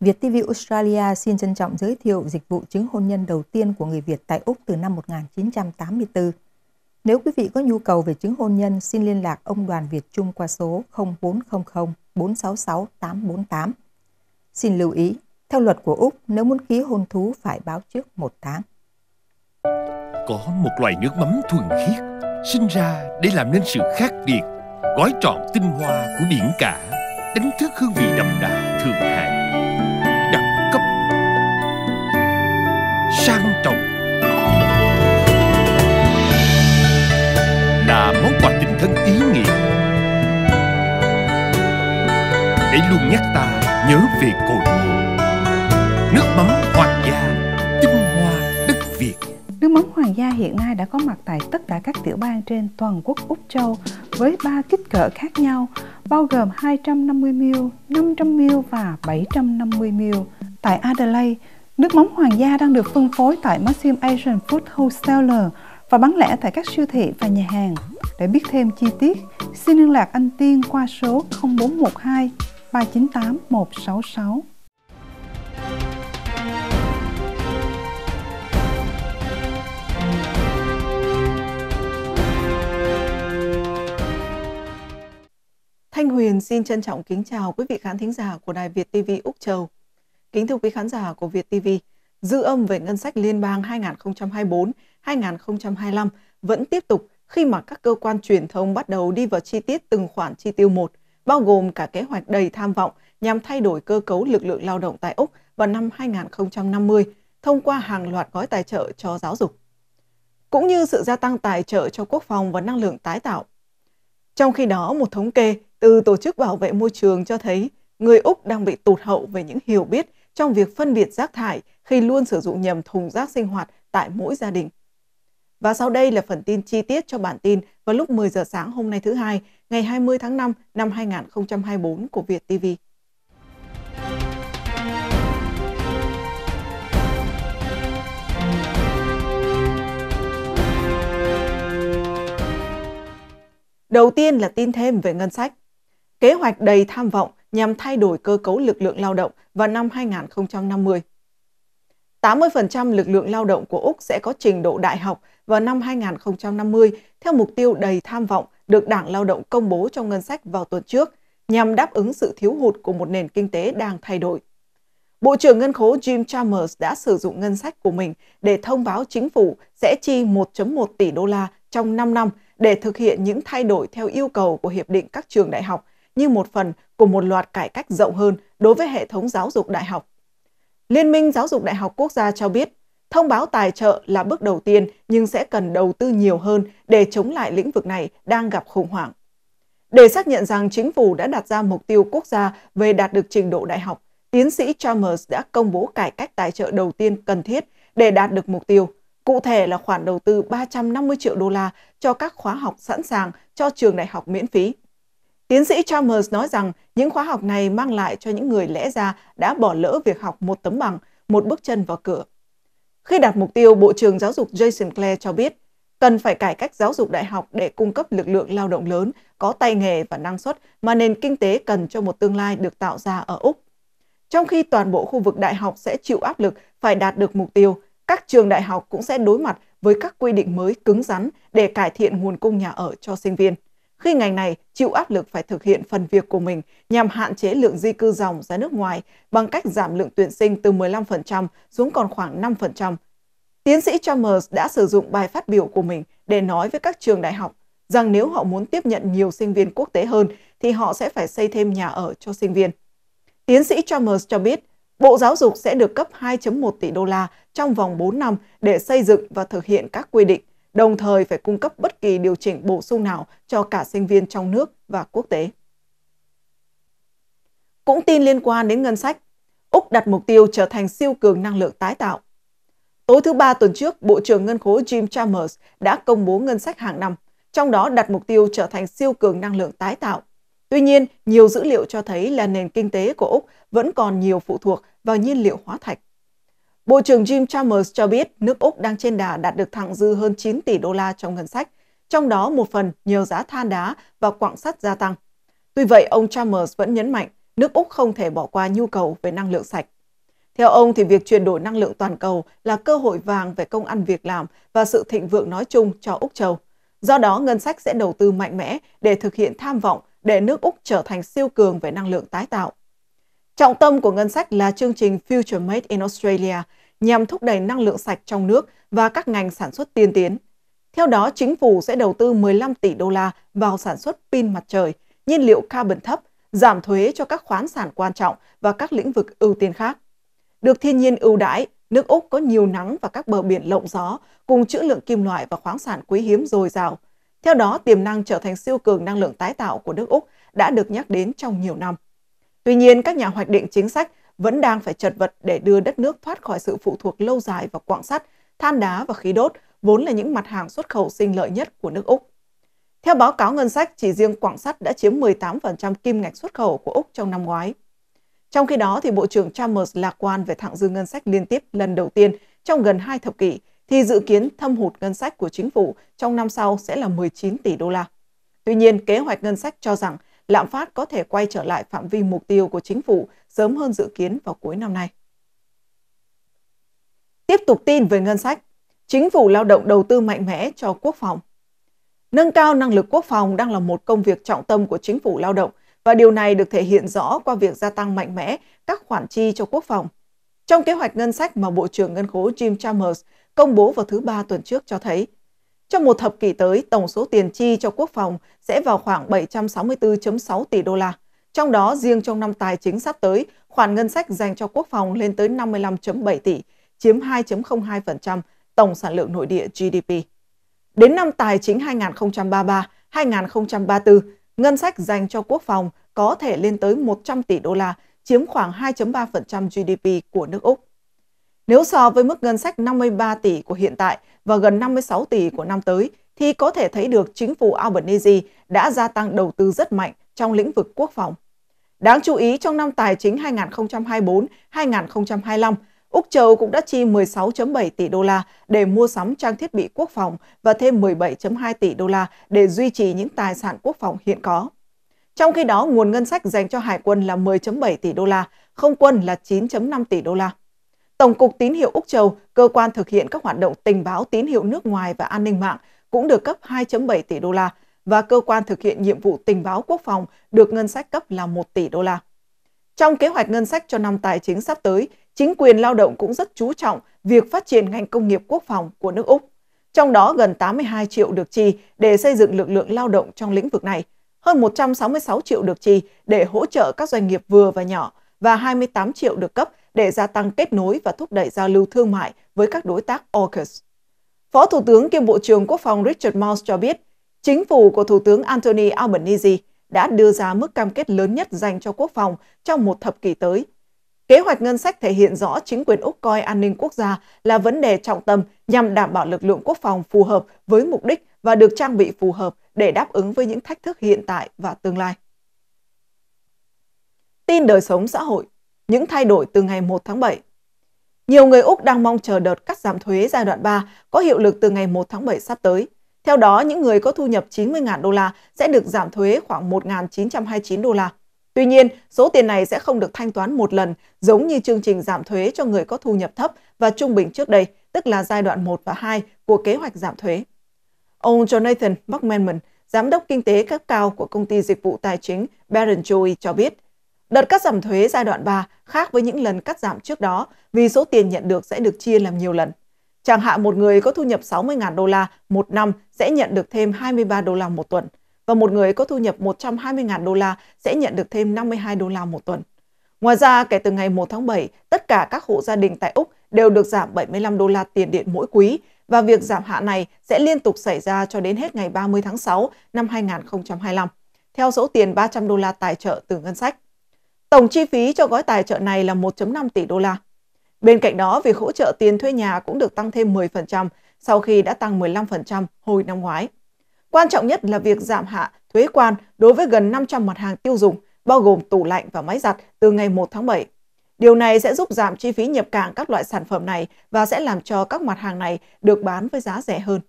Việt TV Australia xin trân trọng giới thiệu dịch vụ chứng hôn nhân đầu tiên của người Việt tại Úc từ năm 1984. Nếu quý vị có nhu cầu về chứng hôn nhân, xin liên lạc ông Đoàn Việt Trung qua số 0400 466 848. Xin lưu ý, theo luật của Úc, nếu muốn ký hôn thú phải báo trước một tháng. Có một loài nước mắm thuần khiết, sinh ra để làm nên sự khác biệt, gói trọn tinh hoa của biển cả, đánh thức hương vị đậm đà thượng hạng thân ý nghĩa Để luôn nhắc ta nhớ về cội nguồn Nước mắm hoàng gia tinh hoa đất Việt Nước mắm hoàng gia hiện nay đã có mặt tại tất cả các tiểu bang trên toàn quốc Úc Châu với ba kích cỡ khác nhau bao gồm 250ml, 500ml và 750ml. Tại Adelaide, nước mắm hoàng gia đang được phân phối tại Maxim Asian Food Wholesaler và bán lẻ tại các siêu thị và nhà hàng. Để biết thêm chi tiết, xin liên lạc anh Tiên qua số 0412 398 166. Thanh Huyền xin trân trọng kính chào quý vị khán thính giả của Đài Việt TV Úc Châu. Kính thưa quý khán giả của Việt TV, dư âm về ngân sách liên bang 2024 2025 vẫn tiếp tục khi mà các cơ quan truyền thông bắt đầu đi vào chi tiết từng khoản chi tiêu một, bao gồm cả kế hoạch đầy tham vọng nhằm thay đổi cơ cấu lực lượng lao động tại Úc vào năm 2050 thông qua hàng loạt gói tài trợ cho giáo dục, cũng như sự gia tăng tài trợ cho quốc phòng và năng lượng tái tạo. Trong khi đó, một thống kê từ Tổ chức Bảo vệ Môi trường cho thấy người Úc đang bị tụt hậu về những hiểu biết trong việc phân biệt rác thải khi luôn sử dụng nhầm thùng rác sinh hoạt tại mỗi gia đình. Và sau đây là phần tin chi tiết cho bản tin vào lúc 10 giờ sáng hôm nay thứ hai, ngày 20 tháng 5 năm 2024 của Việt TV. Đầu tiên là tin thêm về ngân sách. Kế hoạch đầy tham vọng nhằm thay đổi cơ cấu lực lượng lao động vào năm 2050. 80% lực lượng lao động của Úc sẽ có trình độ đại học vào năm 2050 theo mục tiêu đầy tham vọng được Đảng Lao động công bố trong ngân sách vào tuần trước nhằm đáp ứng sự thiếu hụt của một nền kinh tế đang thay đổi. Bộ trưởng Ngân khố Jim Chalmers đã sử dụng ngân sách của mình để thông báo chính phủ sẽ chi 1.1 tỷ đô la trong 5 năm để thực hiện những thay đổi theo yêu cầu của Hiệp định các trường đại học như một phần của một loạt cải cách rộng hơn đối với hệ thống giáo dục đại học. Liên minh Giáo dục Đại học Quốc gia cho biết Thông báo tài trợ là bước đầu tiên nhưng sẽ cần đầu tư nhiều hơn để chống lại lĩnh vực này đang gặp khủng hoảng. Để xác nhận rằng chính phủ đã đặt ra mục tiêu quốc gia về đạt được trình độ đại học, tiến sĩ Chalmers đã công bố cải cách tài trợ đầu tiên cần thiết để đạt được mục tiêu, cụ thể là khoản đầu tư 350 triệu đô la cho các khóa học sẵn sàng cho trường đại học miễn phí. Tiến sĩ Chalmers nói rằng những khóa học này mang lại cho những người lẽ ra đã bỏ lỡ việc học một tấm bằng, một bước chân vào cửa. Khi đạt mục tiêu, Bộ trưởng Giáo dục Jason Clare cho biết, cần phải cải cách giáo dục đại học để cung cấp lực lượng lao động lớn, có tay nghề và năng suất mà nền kinh tế cần cho một tương lai được tạo ra ở Úc. Trong khi toàn bộ khu vực đại học sẽ chịu áp lực phải đạt được mục tiêu, các trường đại học cũng sẽ đối mặt với các quy định mới cứng rắn để cải thiện nguồn cung nhà ở cho sinh viên khi ngành này chịu áp lực phải thực hiện phần việc của mình nhằm hạn chế lượng di cư dòng ra nước ngoài bằng cách giảm lượng tuyển sinh từ 15% xuống còn khoảng 5%. Tiến sĩ Chalmers đã sử dụng bài phát biểu của mình để nói với các trường đại học rằng nếu họ muốn tiếp nhận nhiều sinh viên quốc tế hơn thì họ sẽ phải xây thêm nhà ở cho sinh viên. Tiến sĩ Chalmers cho biết, Bộ Giáo dục sẽ được cấp 2.1 tỷ đô la trong vòng 4 năm để xây dựng và thực hiện các quy định đồng thời phải cung cấp bất kỳ điều chỉnh bổ sung nào cho cả sinh viên trong nước và quốc tế. Cũng tin liên quan đến ngân sách, Úc đặt mục tiêu trở thành siêu cường năng lượng tái tạo. Tối thứ Ba tuần trước, Bộ trưởng Ngân khố Jim Chalmers đã công bố ngân sách hàng năm, trong đó đặt mục tiêu trở thành siêu cường năng lượng tái tạo. Tuy nhiên, nhiều dữ liệu cho thấy là nền kinh tế của Úc vẫn còn nhiều phụ thuộc vào nhiên liệu hóa thạch. Bộ trưởng Jim Chalmers cho biết nước Úc đang trên đà đạt được thặng dư hơn 9 tỷ đô la trong ngân sách, trong đó một phần nhờ giá than đá và quặng sắt gia tăng. Tuy vậy, ông Chalmers vẫn nhấn mạnh nước Úc không thể bỏ qua nhu cầu về năng lượng sạch. Theo ông thì việc chuyển đổi năng lượng toàn cầu là cơ hội vàng về công ăn việc làm và sự thịnh vượng nói chung cho Úc châu. Do đó, ngân sách sẽ đầu tư mạnh mẽ để thực hiện tham vọng để nước Úc trở thành siêu cường về năng lượng tái tạo. Trọng tâm của ngân sách là chương trình Future Made in Australia nhằm thúc đẩy năng lượng sạch trong nước và các ngành sản xuất tiên tiến. Theo đó, chính phủ sẽ đầu tư 15 tỷ đô la vào sản xuất pin mặt trời, nhiên liệu carbon thấp, giảm thuế cho các khoán sản quan trọng và các lĩnh vực ưu tiên khác. Được thiên nhiên ưu đãi, nước Úc có nhiều nắng và các bờ biển lộng gió, cùng trữ lượng kim loại và khoáng sản quý hiếm dồi dào. Theo đó, tiềm năng trở thành siêu cường năng lượng tái tạo của nước Úc đã được nhắc đến trong nhiều năm. Tuy nhiên, các nhà hoạch định chính sách vẫn đang phải chật vật để đưa đất nước thoát khỏi sự phụ thuộc lâu dài vào quạng sắt, than đá và khí đốt, vốn là những mặt hàng xuất khẩu sinh lợi nhất của nước Úc. Theo báo cáo ngân sách, chỉ riêng quạng sắt đã chiếm 18% kim ngạch xuất khẩu của Úc trong năm ngoái. Trong khi đó, thì Bộ trưởng Chalmers lạc quan về thặng dư ngân sách liên tiếp lần đầu tiên trong gần hai thập kỷ, thì dự kiến thâm hụt ngân sách của chính phủ trong năm sau sẽ là 19 tỷ đô la. Tuy nhiên, kế hoạch ngân sách cho rằng lạm phát có thể quay trở lại phạm vi mục tiêu của chính phủ sớm hơn dự kiến vào cuối năm nay. Tiếp tục tin về ngân sách, chính phủ lao động đầu tư mạnh mẽ cho quốc phòng. Nâng cao năng lực quốc phòng đang là một công việc trọng tâm của chính phủ lao động và điều này được thể hiện rõ qua việc gia tăng mạnh mẽ các khoản chi cho quốc phòng. Trong kế hoạch ngân sách mà Bộ trưởng Ngân khố Jim Chalmers công bố vào thứ Ba tuần trước cho thấy, trong một thập kỷ tới, tổng số tiền chi cho quốc phòng sẽ vào khoảng 764.6 tỷ đô la. Trong đó, riêng trong năm tài chính sắp tới, khoản ngân sách dành cho quốc phòng lên tới 55.7 tỷ, chiếm 2.02% tổng sản lượng nội địa GDP. Đến năm tài chính 2033-2034, ngân sách dành cho quốc phòng có thể lên tới 100 tỷ đô la, chiếm khoảng 2.3% GDP của nước Úc. Nếu so với mức ngân sách 53 tỷ của hiện tại và gần 56 tỷ của năm tới, thì có thể thấy được chính phủ Albanese đã gia tăng đầu tư rất mạnh trong lĩnh vực quốc phòng. Đáng chú ý, trong năm tài chính 2024-2025, Úc Châu cũng đã chi 16.7 tỷ đô la để mua sắm trang thiết bị quốc phòng và thêm 17.2 tỷ đô la để duy trì những tài sản quốc phòng hiện có. Trong khi đó, nguồn ngân sách dành cho hải quân là 10.7 tỷ đô la, không quân là 9.5 tỷ đô la. Tổng cục Tín hiệu Úc Châu, cơ quan thực hiện các hoạt động tình báo tín hiệu nước ngoài và an ninh mạng, cũng được cấp 2.7 tỷ đô la và cơ quan thực hiện nhiệm vụ tình báo quốc phòng được ngân sách cấp là 1 tỷ đô la. Trong kế hoạch ngân sách cho năm tài chính sắp tới, chính quyền lao động cũng rất chú trọng việc phát triển ngành công nghiệp quốc phòng của nước Úc. Trong đó gần 82 triệu được chi để xây dựng lực lượng lao động trong lĩnh vực này, hơn 166 triệu được chi để hỗ trợ các doanh nghiệp vừa và nhỏ và 28 triệu được cấp để gia tăng kết nối và thúc đẩy giao lưu thương mại với các đối tác AUKUS. Phó Thủ tướng kiêm Bộ trưởng Quốc phòng Richard Mouse cho biết, chính phủ của Thủ tướng Anthony Albanese đã đưa ra mức cam kết lớn nhất dành cho quốc phòng trong một thập kỷ tới. Kế hoạch ngân sách thể hiện rõ chính quyền Úc coi an ninh quốc gia là vấn đề trọng tâm nhằm đảm bảo lực lượng quốc phòng phù hợp với mục đích và được trang bị phù hợp để đáp ứng với những thách thức hiện tại và tương lai. Tin đời sống xã hội những thay đổi từ ngày 1 tháng 7. Nhiều người Úc đang mong chờ đợt cắt giảm thuế giai đoạn 3 có hiệu lực từ ngày 1 tháng 7 sắp tới. Theo đó, những người có thu nhập 90.000 đô la sẽ được giảm thuế khoảng 1.929 đô la. Tuy nhiên, số tiền này sẽ không được thanh toán một lần, giống như chương trình giảm thuế cho người có thu nhập thấp và trung bình trước đây, tức là giai đoạn 1 và 2 của kế hoạch giảm thuế. Ông Jonathan Buckman, giám đốc kinh tế cấp cao của công ty dịch vụ tài chính Baron Joey cho biết, Đợt cắt giảm thuế giai đoạn 3 khác với những lần cắt giảm trước đó vì số tiền nhận được sẽ được chia làm nhiều lần. Chẳng hạn một người có thu nhập 60.000 đô la một năm sẽ nhận được thêm 23 đô la một tuần và một người có thu nhập 120.000 đô la sẽ nhận được thêm 52 đô la một tuần. Ngoài ra, kể từ ngày 1 tháng 7, tất cả các hộ gia đình tại Úc đều được giảm 75 đô la tiền điện mỗi quý và việc giảm hạ này sẽ liên tục xảy ra cho đến hết ngày 30 tháng 6 năm 2025, theo số tiền 300 đô la tài trợ từ ngân sách. Tổng chi phí cho gói tài trợ này là 1.5 tỷ đô la. Bên cạnh đó, việc hỗ trợ tiền thuê nhà cũng được tăng thêm 10% sau khi đã tăng 15% hồi năm ngoái. Quan trọng nhất là việc giảm hạ thuế quan đối với gần 500 mặt hàng tiêu dùng, bao gồm tủ lạnh và máy giặt từ ngày 1 tháng 7. Điều này sẽ giúp giảm chi phí nhập cảng các loại sản phẩm này và sẽ làm cho các mặt hàng này được bán với giá rẻ hơn.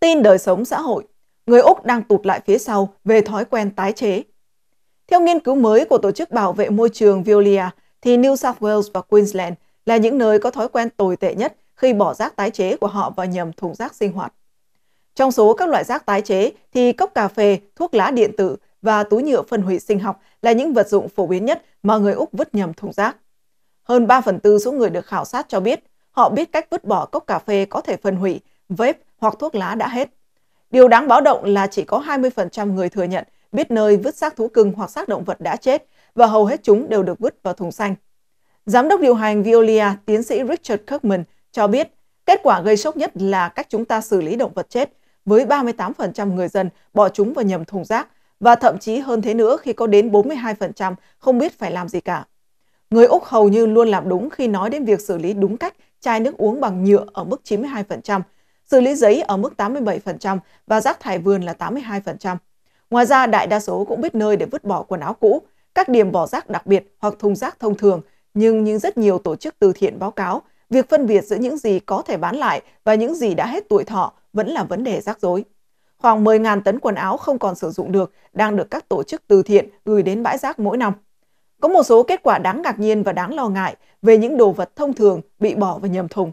Tin đời sống xã hội Người Úc đang tụt lại phía sau về thói quen tái chế theo nghiên cứu mới của Tổ chức Bảo vệ Môi trường Veolia, thì New South Wales và Queensland là những nơi có thói quen tồi tệ nhất khi bỏ rác tái chế của họ vào nhầm thùng rác sinh hoạt. Trong số các loại rác tái chế thì cốc cà phê, thuốc lá điện tử và túi nhựa phân hủy sinh học là những vật dụng phổ biến nhất mà người Úc vứt nhầm thùng rác. Hơn 3 phần tư số người được khảo sát cho biết họ biết cách vứt bỏ cốc cà phê có thể phân hủy, vape hoặc thuốc lá đã hết. Điều đáng báo động là chỉ có 20% người thừa nhận biết nơi vứt xác thú cưng hoặc xác động vật đã chết và hầu hết chúng đều được vứt vào thùng xanh. Giám đốc điều hành Veolia, tiến sĩ Richard Kirkman, cho biết kết quả gây sốc nhất là cách chúng ta xử lý động vật chết, với 38% người dân bỏ chúng vào nhầm thùng rác và thậm chí hơn thế nữa khi có đến 42% không biết phải làm gì cả. Người Úc hầu như luôn làm đúng khi nói đến việc xử lý đúng cách chai nước uống bằng nhựa ở mức 92%, xử lý giấy ở mức 87% và rác thải vườn là 82%. Ngoài ra, đại đa số cũng biết nơi để vứt bỏ quần áo cũ, các điểm bỏ rác đặc biệt hoặc thùng rác thông thường, nhưng những rất nhiều tổ chức từ thiện báo cáo, việc phân biệt giữa những gì có thể bán lại và những gì đã hết tuổi thọ vẫn là vấn đề rắc rối. Khoảng 10.000 tấn quần áo không còn sử dụng được đang được các tổ chức từ thiện gửi đến bãi rác mỗi năm. Có một số kết quả đáng ngạc nhiên và đáng lo ngại về những đồ vật thông thường bị bỏ vào nhầm thùng.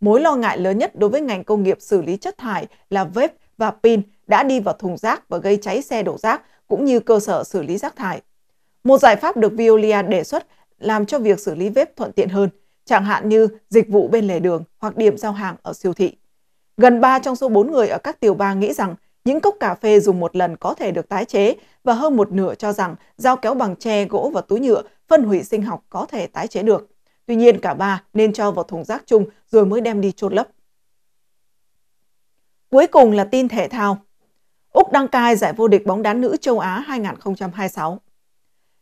Mối lo ngại lớn nhất đối với ngành công nghiệp xử lý chất thải là vape và pin đã đi vào thùng rác và gây cháy xe đổ rác cũng như cơ sở xử lý rác thải. Một giải pháp được Violia đề xuất làm cho việc xử lý vếp thuận tiện hơn, chẳng hạn như dịch vụ bên lề đường hoặc điểm giao hàng ở siêu thị. Gần 3 trong số 4 người ở các tiểu bang nghĩ rằng những cốc cà phê dùng một lần có thể được tái chế và hơn một nửa cho rằng dao kéo bằng tre, gỗ và túi nhựa phân hủy sinh học có thể tái chế được. Tuy nhiên cả ba nên cho vào thùng rác chung rồi mới đem đi chôn lấp. Cuối cùng là tin thể thao. Úc đăng cai giải vô địch bóng đá nữ châu Á 2026.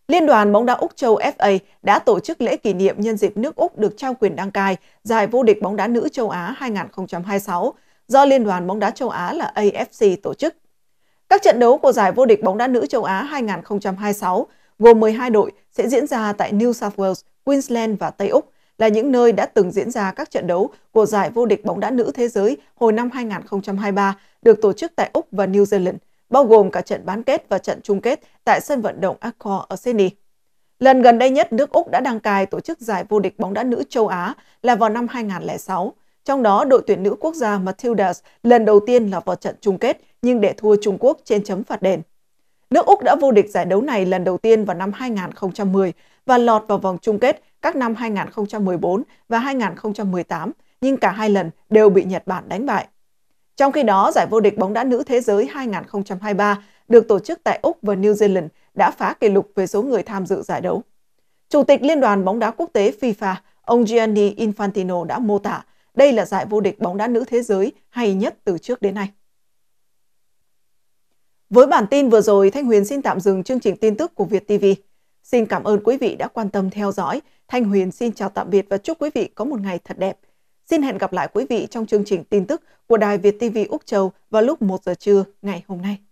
Liên đoàn bóng đá Úc châu FA đã tổ chức lễ kỷ niệm nhân dịp nước Úc được trao quyền đăng cai giải vô địch bóng đá nữ châu Á 2026 do Liên đoàn bóng đá châu Á là AFC tổ chức. Các trận đấu của giải vô địch bóng đá nữ châu Á 2026 gồm 12 đội sẽ diễn ra tại New South Wales, Queensland và Tây Úc là những nơi đã từng diễn ra các trận đấu của giải vô địch bóng đá nữ thế giới hồi năm 2023 được tổ chức tại Úc và New Zealand, bao gồm cả trận bán kết và trận chung kết tại sân vận động Accor ở Sydney. Lần gần đây nhất, nước Úc đã đăng cai tổ chức giải vô địch bóng đá nữ châu Á là vào năm 2006. Trong đó, đội tuyển nữ quốc gia Matildas lần đầu tiên là vào trận chung kết nhưng để thua Trung Quốc trên chấm phạt đền. Nước Úc đã vô địch giải đấu này lần đầu tiên vào năm 2010 và lọt vào vòng chung kết các năm 2014 và 2018, nhưng cả hai lần đều bị Nhật Bản đánh bại. Trong khi đó, giải vô địch bóng đá nữ thế giới 2023 được tổ chức tại Úc và New Zealand đã phá kỷ lục về số người tham dự giải đấu. Chủ tịch Liên đoàn bóng đá quốc tế FIFA, ông Gianni Infantino đã mô tả đây là giải vô địch bóng đá nữ thế giới hay nhất từ trước đến nay. Với bản tin vừa rồi, Thanh Huyền xin tạm dừng chương trình tin tức của Việt TV. Xin cảm ơn quý vị đã quan tâm theo dõi. Thanh Huyền xin chào tạm biệt và chúc quý vị có một ngày thật đẹp. Xin hẹn gặp lại quý vị trong chương trình tin tức của Đài Việt TV Úc Châu vào lúc 1 giờ trưa ngày hôm nay.